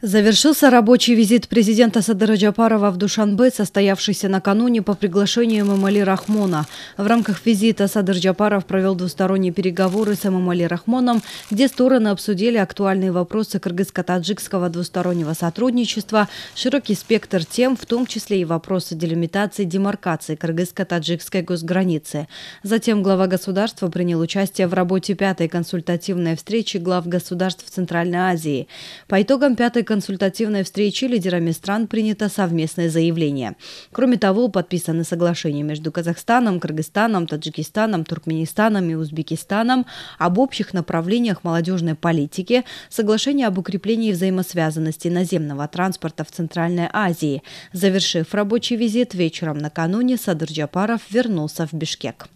Завершился рабочий визит президента Садыра Джапарова в Душанбе, состоявшийся накануне по приглашению Мамали Рахмона. В рамках визита Садыр Джапаров провел двусторонние переговоры с Мамали Рахмоном, где стороны обсудили актуальные вопросы кыргызско-таджикского двустороннего сотрудничества, широкий спектр тем, в том числе и вопросы делимитации и демаркации кыргызско-таджикской госграницы. Затем глава государства принял участие в работе пятой консультативной встречи глав государств Центральной Азии. По итогам пятой консультативной встрече лидерами стран принято совместное заявление. Кроме того, подписаны соглашения между Казахстаном, Кыргызстаном, Таджикистаном, Туркменистаном и Узбекистаном об общих направлениях молодежной политики, соглашение об укреплении взаимосвязанности наземного транспорта в Центральной Азии. Завершив рабочий визит вечером накануне, Садыр Джапаров вернулся в Бишкек.